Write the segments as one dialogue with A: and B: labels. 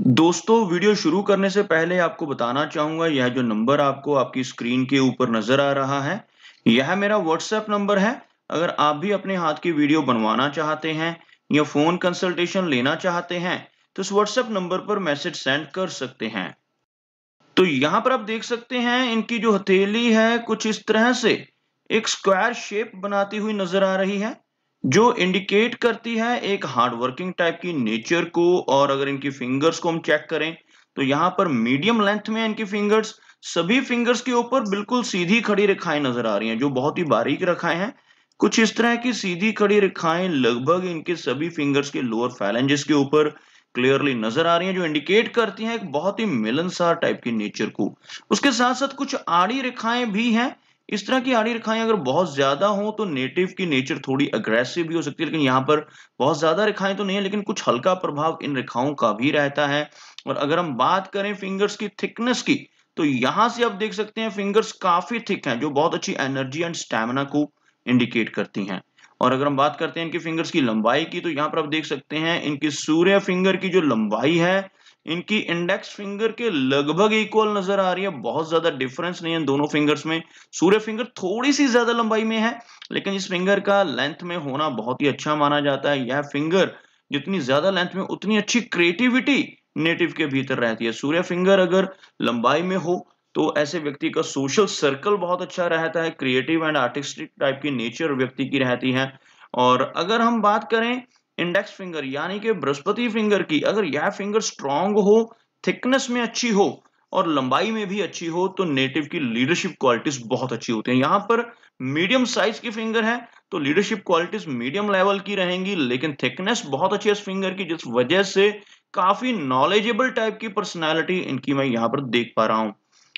A: दोस्तों वीडियो शुरू करने से पहले आपको बताना चाहूंगा यह जो नंबर आपको आपकी स्क्रीन के ऊपर नजर आ रहा है यह मेरा व्हाट्सएप नंबर है अगर आप भी अपने हाथ की वीडियो बनवाना चाहते हैं या फोन कंसल्टेशन लेना चाहते हैं तो इस व्हाट्सएप नंबर पर मैसेज सेंड कर सकते हैं तो यहां पर आप देख सकते हैं इनकी जो हथेली है कुछ इस तरह से एक स्क्वायर शेप बनाती हुई नजर आ रही है जो इंडिकेट करती है एक हार्डवर्किंग टाइप की नेचर को और अगर इनकी फिंगर्स को हम चेक करें तो यहां पर मीडियम लेंथ में इनकी फिंगर्स सभी फिंगर्स के ऊपर बिल्कुल सीधी खड़ी रेखाएं नजर आ रही हैं जो बहुत ही बारीक रेखाएं हैं कुछ इस तरह की सीधी खड़ी रेखाएं लगभग इनके सभी फिंगर्स के लोअर फैलेंजेस के ऊपर क्लियरली नजर आ रही हैं जो इंडिकेट करती हैं एक बहुत ही मिलनसार टाइप की नेचर को उसके साथ साथ कुछ आड़ी रेखाएं भी हैं इस तरह की आड़ी रेखाएं अगर बहुत ज्यादा हो तो नेटिव की नेचर थोड़ी अग्रेसिव भी हो सकती है लेकिन यहाँ पर बहुत ज्यादा रेखाएं तो नहीं है लेकिन कुछ हल्का प्रभाव इन रेखाओं का भी रहता है और अगर हम बात करें फिंगर्स की थिकनेस की तो यहां से आप देख सकते हैं फिंगर्स काफी थिक हैं जो बहुत अच्छी एनर्जी एंड स्टेमिना को इंडिकेट करती हैं और अगर हम बात करते हैं इनकी फिंगर्स की लंबाई की तो यहाँ पर आप देख सकते हैं इनकी सूर्य फिंगर की जो लंबाई है इनकी इंडेक्स फिंगर के लगभग इक्वल नजर आ रही है बहुत ज्यादा डिफरेंस नहीं है दोनों फिंगर्स में सूर्य फिंगर थोड़ी सी ज्यादा लंबाई में है लेकिन इस फिंगर का लेंथ में होना बहुत ही अच्छा माना जाता है यह फिंगर जितनी ज्यादा लेंथ में उतनी अच्छी क्रिएटिविटी नेटिव के भीतर रहती है सूर्य फिंगर अगर लंबाई में हो तो ऐसे व्यक्ति का सोशल सर्कल बहुत अच्छा रहता है क्रिएटिव एंड आर्टिस्टिक टाइप की नेचर व्यक्ति की रहती है और अगर हम बात करें इंडेक्स फिंगर यानी कि बृहस्पति फिंगर की अगर यह फिंगर स्ट्रांग हो थिकनेस में अच्छी हो और लंबाई में भी अच्छी हो तो नेटिव की लीडरशिप क्वालिटीज बहुत अच्छी होती हैं यहां पर मीडियम साइज की फिंगर है तो लीडरशिप क्वालिटीज मीडियम लेवल की रहेंगी लेकिन थिकनेस बहुत अच्छी है इस फिंगर की जिस वजह से काफी नॉलेजेबल टाइप की पर्सनैलिटी इनकी मैं यहां पर देख पा रहा हूं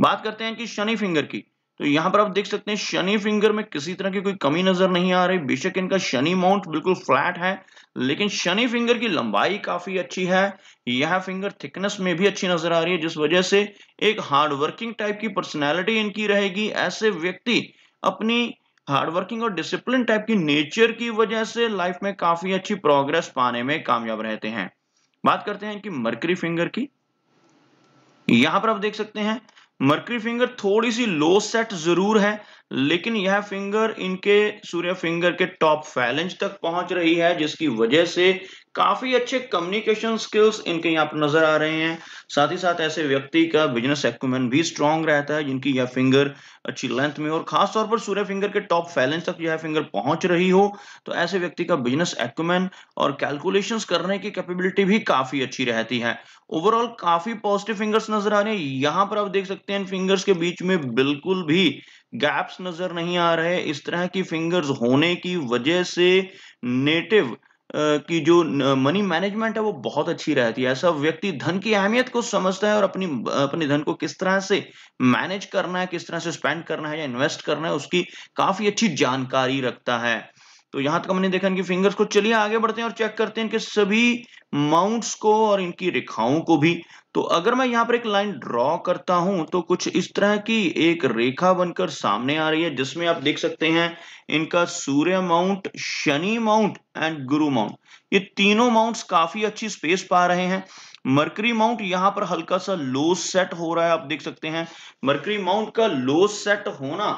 A: बात करते हैं कि शनि फिंगर की तो यहां पर आप देख सकते हैं शनि फिंगर में किसी तरह की कोई कमी नजर नहीं आ रही बेशक इनका शनि माउंट बिल्कुल फ्लैट है लेकिन शनि फिंगर की लंबाई काफी अच्छी है यह फिंगर थिकनेस में भी अच्छी नजर आ रही है जिस वजह से एक हार्डवर्किंग टाइप की पर्सनैलिटी इनकी रहेगी ऐसे व्यक्ति अपनी हार्डवर्किंग और डिसिप्लिन टाइप की नेचर की वजह से लाइफ में काफी अच्छी प्रोग्रेस पाने में कामयाब रहते हैं बात करते हैं इनकी मरकरी फिंगर की यहां पर आप देख सकते हैं मर्करी फिंगर थोड़ी सी लो सेट जरूर है लेकिन यह फिंगर इनके सूर्य फिंगर के टॉप फैलेंज तक पहुंच रही है जिसकी वजह से काफी अच्छे कम्युनिकेशन स्किल्स इनके यहाँ पर नजर आ रहे हैं साथ ही साथ ऐसे व्यक्ति का बिजनेस एक्यूमेन भी स्ट्रांग रहता है जिनकी यह फिंगर अच्छी लेंथ में और खास तौर पर सूर्य फिंगर के टॉप फैलेंस तक यह फिंगर पहुंच रही हो तो ऐसे व्यक्ति का बिजनेस एक्मेंट और कैलकुलेशंस करने की कैपेबिलिटी भी काफी अच्छी रहती है ओवरऑल काफी पॉजिटिव फिंगर्स नजर आ रहे हैं यहाँ पर आप देख सकते हैं फिंगर्स के बीच में बिल्कुल भी गैप्स नजर नहीं आ रहे इस तरह की फिंगर्स होने की वजह से नेटिव की जो मनी मैनेजमेंट है वो बहुत अच्छी रहती है ऐसा व्यक्ति धन की अहमियत को समझता है और अपनी अपने धन को किस तरह से मैनेज करना है किस तरह से स्पेंड करना है या इन्वेस्ट करना है उसकी काफी अच्छी जानकारी रखता है तो यहां तक हमने देखा इनकी फिंगर्स को चलिए आगे बढ़ते हैं और चेक करते हैं इनके सभी माउंट्स को और इनकी रेखाओं को भी तो अगर मैं यहाँ पर एक लाइन ड्रॉ करता हूं तो कुछ इस तरह की एक रेखा बनकर सामने आ रही है जिसमें आप देख सकते हैं इनका Surya mount Shani mount and Guru mount ये तीनों माउंट्स काफी अच्छी स्पेस पा रहे हैं मर्करी माउंट यहाँ पर हल्का सा लो सेट हो रहा है आप देख सकते हैं मर्करी माउंट का लो सेट होना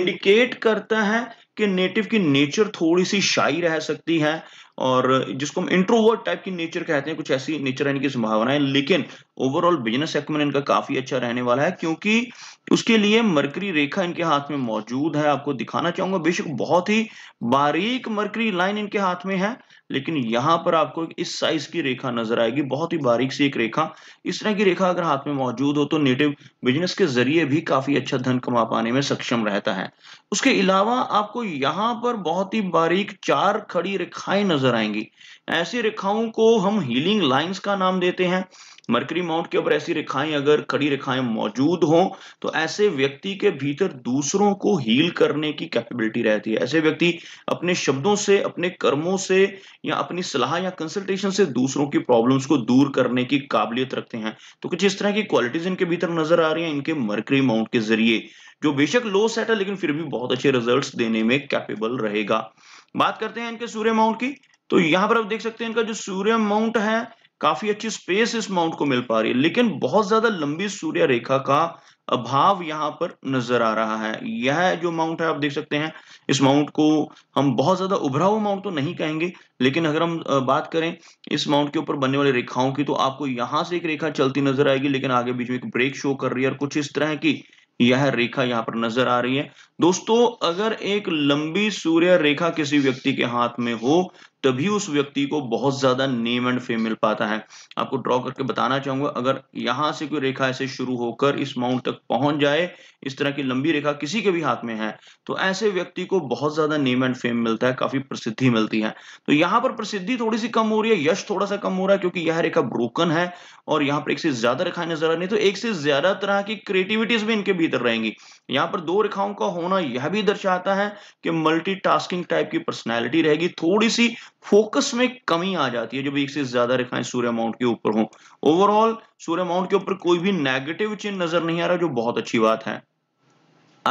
A: इंडिकेट करता है कि नेटिव की नेचर थोड़ी सी शाई रह सकती है और जिसको हम इंट्रोवर्ट टाइप की नेचर कहते हैं कुछ ऐसी नेचर इनकी संभावना है लेकिन ओवरऑल बिजनेस एक्मन इनका काफी अच्छा रहने वाला है क्योंकि उसके लिए मरकरी रेखा इनके हाथ में मौजूद है आपको दिखाना चाहूंगा बेशक बहुत ही बारीक मरकरी लाइन इनके हाथ में है लेकिन यहां पर आपको इस साइज की रेखा नजर आएगी बहुत ही बारीक सी एक रेखा इस तरह की रेखा अगर हाथ में मौजूद हो तो नेटिव बिजनेस के जरिए भी काफी अच्छा धन कमा पाने में सक्षम रहता है उसके अलावा आपको यहां पर बहुत ही बारीक चार खड़ी रेखाएं नजर नजर आएंगी ऐसी रेखाओं को हम हीलिंग लाइंस का नाम देते हैं मरकरी माउंट के ऊपर ऐसी रेखाएं अगर खड़ी रेखाएं मौजूद हों तो ऐसे व्यक्ति के भीतर दूसरों को हील करने की कैपेबिलिटी रहती है ऐसे व्यक्ति अपने शब्दों से अपने कर्मों से या अपनी सलाह या कंसल्टेशन से दूसरों की प्रॉब्लम्स को दूर करने की काबिलियत रखते हैं तो कुछ इस तरह की क्वालिटीज इनके भीतर नजर आ रही है इनके मरकरी माउंट के जरिए जो बेशक लो सेट है लेकिन फिर भी बहुत अच्छे रिजल्ट देने में कैपेबल रहेगा बात करते हैं इनके सूर्य माउंट की तो यहां पर आप देख सकते हैं इनका जो सूर्य माउंट है काफी अच्छी स्पेस इस माउंट को मिल पा रही है लेकिन बहुत ज्यादा लंबी सूर्य रेखा का अभाव यहाँ पर नजर आ रहा है यह जो माउंट है आप देख सकते हैं इस माउंट को हम बहुत ज्यादा उभरा हुआ माउंट तो नहीं कहेंगे लेकिन अगर हम बात करें इस माउंट के ऊपर बनने वाली रेखाओं की तो आपको यहां से एक रेखा चलती नजर आएगी लेकिन आगे बीच में एक ब्रेक शो कर रही है और कुछ इस तरह की यह रेखा यहाँ पर नजर आ रही है दोस्तों अगर एक लंबी सूर्य रेखा किसी व्यक्ति के हाथ में हो तभी उस व्यक्ति को बहुत ज्यादा नेम एंड फेम मिल पाता है आपको ड्रॉ करके बताना चाहूंगा अगर यहां से कोई रेखा ऐसे शुरू होकर इस माउंट तक पहुंच जाए इस तरह की लंबी रेखा किसी के भी हाथ में है तो ऐसे व्यक्ति को बहुत ज्यादा नेम एंड फेम मिलता है काफी प्रसिद्धि मिलती है तो यहां पर प्रसिद्धि थोड़ी सी कम हो रही है यश थोड़ा सा कम हो रहा है क्योंकि यह रेखा ब्रोकन है और यहाँ पर एक से ज्यादा रेखाएं नजर आ रही तो एक से ज्यादा तरह की क्रिएटिविटीज भी इनके भीतर रहेंगी यहाँ पर दो रेखाओं का होना यह भी दर्शाता है कि मल्टीटास्किंग टाइप की पर्सनैलिटी रहेगी थोड़ी सी फोकस में कमी आ जाती है जब एक से ज्यादा रेखाएं सूर्य माउंट के ऊपर हो ओवरऑल सूर्य माउंट के ऊपर कोई भी नेगेटिव चिन्ह नजर नहीं आ रहा जो बहुत अच्छी बात है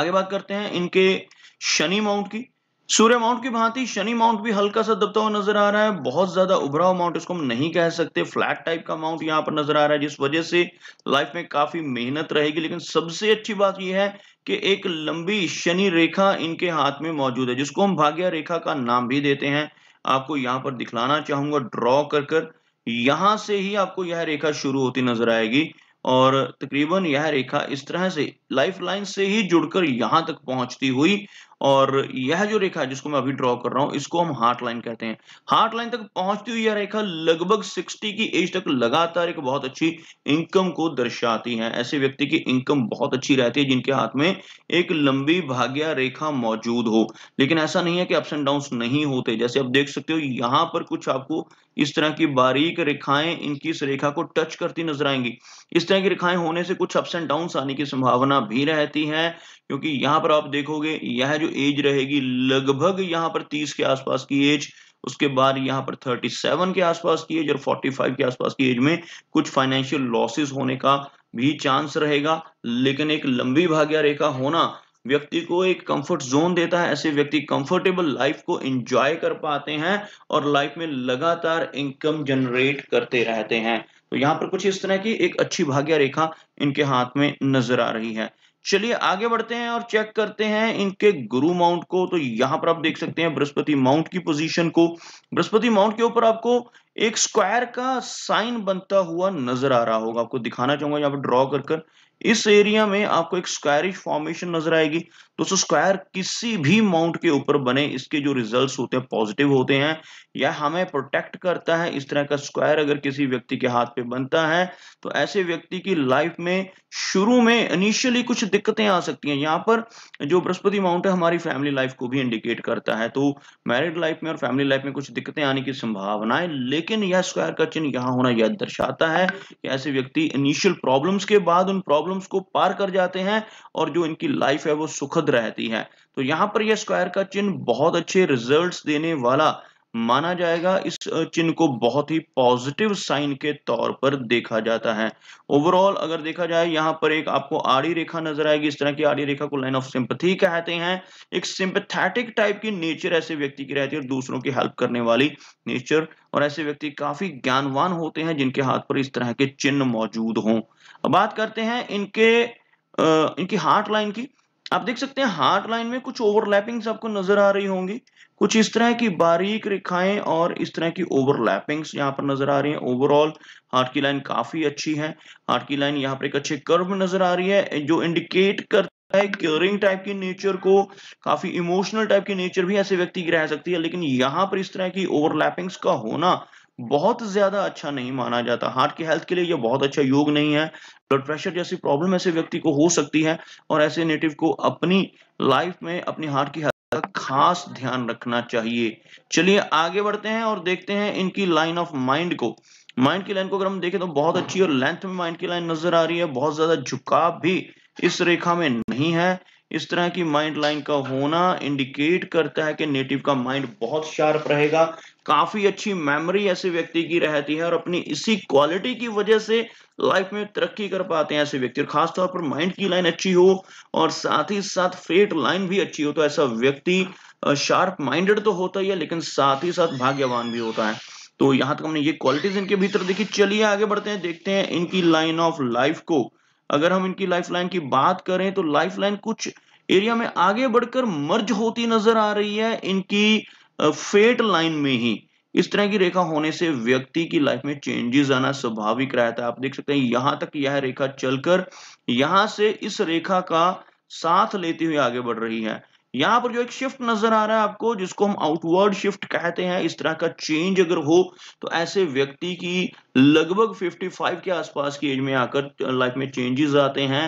A: आगे बात करते हैं इनके शनि माउंट की सूर्य माउंट की भांति शनि माउंट भी हल्का सा दबता हुआ नजर आ रहा है बहुत ज्यादा उभरा हुआ माउंट इसको हम नहीं कह सकते फ्लैट टाइप का माउंट यहाँ पर नजर आ रहा है जिस वजह से लाइफ में काफी मेहनत रहेगी लेकिन सबसे अच्छी बात यह है कि एक लंबी शनि रेखा इनके हाथ में मौजूद है जिसको हम भाग्य रेखा का नाम भी देते हैं आपको यहां पर दिखलाना चाहूंगा ड्रॉ कर कर यहां से ही आपको यह रेखा शुरू होती नजर आएगी और तकरीबन यह रेखा इस तरह से लाइफ लाइन से ही जुड़कर यहां तक पहुंचती हुई और यह जो रेखा जिसको मैं अभी ड्रॉ कर रहा हूं इसको हम हार्ट लाइन कहते हैं हार्ट लाइन तक पहुंचती हुई यह रेखा लगभग 60 की एज तक लगातार एक बहुत अच्छी इनकम को दर्शाती है ऐसे व्यक्ति की इनकम बहुत अच्छी रहती है जिनके हाथ में एक लंबी भाग्या रेखा मौजूद हो लेकिन ऐसा नहीं है कि अप्स एंड डाउन नहीं होते जैसे आप देख सकते हो यहां पर कुछ आपको इस तरह की बारीक रेखाएं इनकी इस रेखा को टच करती नजर आएंगी इस तरह की रेखाएं होने से कुछ अप्स एंड डाउन आने की संभावना भी रहती है क्योंकि यहां पर आप देखोगे यह जो एज रहेगी लगभग यहाँ पर 30 के आसपास की एज उसके बाद यहाँ पर 37 के आसपास की एज और 45 के आसपास की एज में कुछ फाइनेंशियल लॉसेस होने का भी चांस रहेगा लेकिन एक लंबी भाग्य रेखा होना व्यक्ति को एक कंफर्ट जोन देता है ऐसे व्यक्ति कंफर्टेबल लाइफ को एंजॉय कर पाते हैं और लाइफ में लगातार इनकम जनरेट करते रहते हैं तो यहाँ पर कुछ इस तरह की एक अच्छी भाग्य रेखा इनके हाथ में नजर आ रही है चलिए आगे बढ़ते हैं और चेक करते हैं इनके गुरु माउंट को तो यहां पर आप देख सकते हैं बृहस्पति माउंट की पोजीशन को बृहस्पति माउंट के ऊपर आपको एक स्क्वायर का साइन बनता हुआ नजर आ रहा होगा आपको दिखाना चाहूंगा यहाँ पर ड्रॉ कर कर इस एरिया में आपको एक स्क्वायरिश फॉर्मेशन नजर आएगी सो स्क्वायर किसी भी माउंट के ऊपर बने इसके जो रिजल्ट्स होते हैं पॉजिटिव होते हैं या हमें प्रोटेक्ट करता है इस तरह का स्क्वायर अगर किसी व्यक्ति के हाथ पे बनता है तो ऐसे व्यक्ति की लाइफ में शुरू में इनिशियली कुछ दिक्कतें आ सकती हैं यहाँ पर जो बृहस्पति माउंट है हमारी फैमिली लाइफ को भी इंडिकेट करता है तो मैरिड लाइफ में और फैमिली लाइफ में कुछ दिक्कतें आने की है लेकिन यह स्क्वायर का चिन्ह यहाँ होना यह दर्शाता है कि ऐसे व्यक्ति इनिशियल प्रॉब्लम्स के बाद उन प्रॉब्लम प्रॉब्लम्स को पार कर जाते हैं और जो इनकी लाइफ है वो सुखद रहती है तो यहां पर यह स्क्वायर का चिन्ह बहुत अच्छे रिजल्ट देने वाला माना जाएगा इस चिन्ह को बहुत ही पॉजिटिव साइन के तौर पर देखा जाता है ओवरऑल अगर देखा जाए यहाँ पर एक आपको आड़ी रेखा नजर आएगी इस तरह की आड़ी रेखा को लाइन ऑफ सिंपथी कहते हैं एक सिंपथेटिक टाइप की नेचर ऐसे व्यक्ति की रहती है और दूसरों की हेल्प करने वाली नेचर और ऐसे व्यक्ति काफी ज्ञानवान होते हैं जिनके हाथ पर इस तरह के चिन्ह मौजूद हों बात करते हैं इनके आ, इनकी हार्ट लाइन की आप देख सकते हैं हार्ट लाइन में कुछ ओवरलैपिंग्स आपको नजर आ रही होंगी कुछ इस तरह की बारीक रेखाएं और इस तरह की ओवरलैपिंग्स यहाँ पर नजर आ रही हैं ओवरऑल हार्ट की लाइन काफी अच्छी है हार्ट की लाइन यहाँ पर एक अच्छे कर्व नजर आ रही है जो इंडिकेट करता है केयरिंग टाइप की नेचर को काफी इमोशनल टाइप की नेचर भी ऐसे व्यक्ति की रह सकती है लेकिन यहाँ पर इस तरह की ओवरलैपिंग्स का होना बहुत ज्यादा अच्छा नहीं माना जाता हार्ट की हेल्थ के लिए यह बहुत अच्छा योग नहीं है ब्लड प्रेशर जैसी प्रॉब्लम ऐसे व्यक्ति को हो सकती है और ऐसे नेटिव को अपनी लाइफ में अपनी हार्ट की हेल्थ का खास ध्यान रखना चाहिए चलिए आगे बढ़ते हैं और देखते हैं इनकी लाइन ऑफ माइंड को माइंड की लाइन को अगर हम देखें तो बहुत अच्छी और लेंथ में माइंड की लाइन नजर आ रही है बहुत ज्यादा झुकाव भी इस रेखा में नहीं है इस तरह की माइंड लाइन का होना इंडिकेट करता है कि नेटिव का माइंड बहुत शार्प रहेगा काफी अच्छी मेमोरी ऐसे व्यक्ति की रहती है और अपनी इसी क्वालिटी की वजह से लाइफ में तरक्की कर पाते हैं ऐसे व्यक्ति और खासतौर पर माइंड की लाइन अच्छी हो और साथ ही साथ फेट लाइन भी अच्छी हो तो ऐसा व्यक्ति शार्प माइंडेड तो होता ही है लेकिन साथ ही साथ भाग्यवान भी होता है तो यहां तक हमने ये क्वालिटीज इनके भीतर देखी चलिए आगे बढ़ते हैं देखते हैं इनकी लाइन ऑफ लाइफ को अगर हम इनकी लाइफलाइन की बात करें तो लाइफलाइन कुछ एरिया में आगे बढ़कर मर्ज होती नजर आ रही है इनकी फेट लाइन में ही इस तरह की रेखा होने से व्यक्ति की लाइफ में चेंजेस आना स्वाभाविक रहता है आप देख सकते हैं यहां तक यह रेखा चलकर यहां से इस रेखा का साथ लेती हुई आगे बढ़ रही है यहां पर जो एक शिफ्ट नजर आ रहा है आपको जिसको हम आउटवर्ड शिफ्ट कहते हैं इस तरह का चेंज अगर हो तो ऐसे व्यक्ति की लगभग 55 के आसपास की एज में आकर लाइफ uh, में चेंजेस आते हैं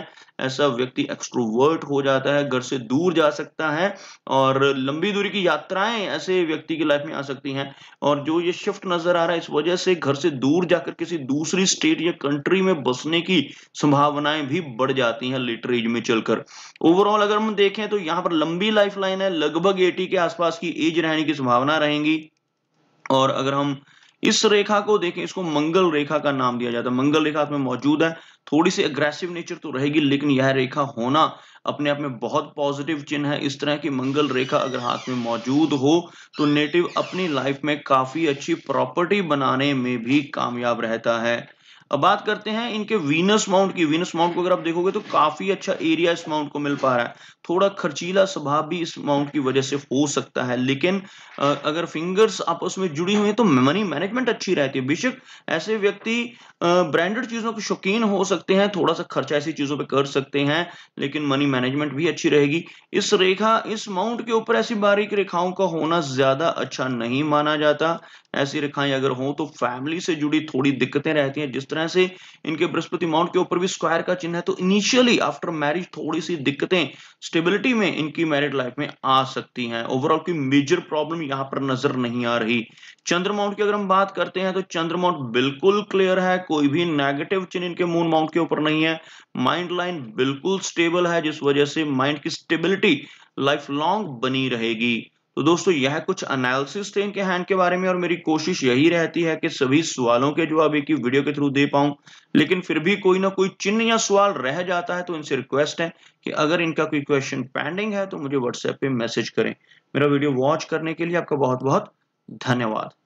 A: ऐसा व्यक्ति एक्सट्रोवर्ट हो जाता है घर से दूर जा सकता है और लंबी दूरी की यात्राएं ऐसे व्यक्ति की लाइफ में आ सकती हैं और जो ये शिफ्ट नजर आ रहा है इस वजह से घर से दूर जाकर किसी दूसरी स्टेट या कंट्री में बसने की संभावनाएं भी बढ़ जाती हैं लेटर एज में चलकर ओवरऑल अगर हम देखें तो यहाँ पर लंबी लाइफ लाइन है लगभग एटी के आसपास की एज रहने की संभावना रहेंगी और अगर हम इस रेखा को देखें इसको मंगल रेखा का नाम दिया जाता है मंगल रेखा में मौजूद है थोड़ी सी अग्रेसिव नेचर तो रहेगी लेकिन यह रेखा होना अपने आप में बहुत पॉजिटिव चिन्ह है इस तरह की मंगल रेखा अगर हाथ में मौजूद हो तो नेटिव अपनी लाइफ में काफी अच्छी प्रॉपर्टी बनाने में भी कामयाब रहता है अब बात करते हैं इनके वीनस माउंट की वीनस माउंट को अगर आप देखोगे तो काफी अच्छा एरिया इस माउंट को मिल पा रहा है थोड़ा खर्चीला स्वभाव भी इस माउंट की वजह से हो सकता है लेकिन अगर फिंगर्स आपस में जुड़ी हुई है तो मनी मैनेजमेंट अच्छी रहती है बेशक ऐसे व्यक्ति ब्रांडेड चीज़ों के शौकीन हो सकते हैं थोड़ा सा खर्चा ऐसी चीज़ों पे कर सकते हैं लेकिन मनी मैनेजमेंट भी अच्छी रहेगी इस रेखा इस माउंट के ऊपर ऐसी बारीक रेखाओं का होना ज़्यादा अच्छा नहीं माना जाता ऐसी रेखाएं अगर हों तो फैमिली से जुड़ी थोड़ी दिक्कतें रहती हैं जिस तरह से इनके बृहस्पति माउंट के ऊपर भी स्क्वायर का चिन्ह है तो इनिशियली आफ्टर मैरिज थोड़ी सी दिक्कतें स्टेबिलिटी में इनकी मैरिड लाइफ में आ सकती हैं ओवरऑल की मेजर प्रॉब्लम यहां पर नजर नहीं आ रही चंद्रमाउंट की अगर हम बात करते हैं तो चंद्रमाउंट बिल्कुल क्लियर है कोई भी नेगेटिव चिन्ह इनके मून माउंट के ऊपर नहीं है माइंड लाइन बिल्कुल स्टेबल है जिस वजह से माइंड की स्टेबिलिटी लाइफ लॉन्ग बनी रहेगी तो दोस्तों यह कुछ एनालिसिस थे इनके हैंड के बारे में और मेरी कोशिश यही रहती है कि सभी सवालों के जवाब एक ही वीडियो के थ्रू दे पाऊं लेकिन फिर भी कोई ना कोई चिन्ह या सवाल रह जाता है तो इनसे रिक्वेस्ट है कि अगर इनका कोई क्वेश्चन पेंडिंग है तो मुझे व्हाट्सएप पे मैसेज करें मेरा वीडियो वॉच करने के लिए आपका बहुत बहुत धन्यवाद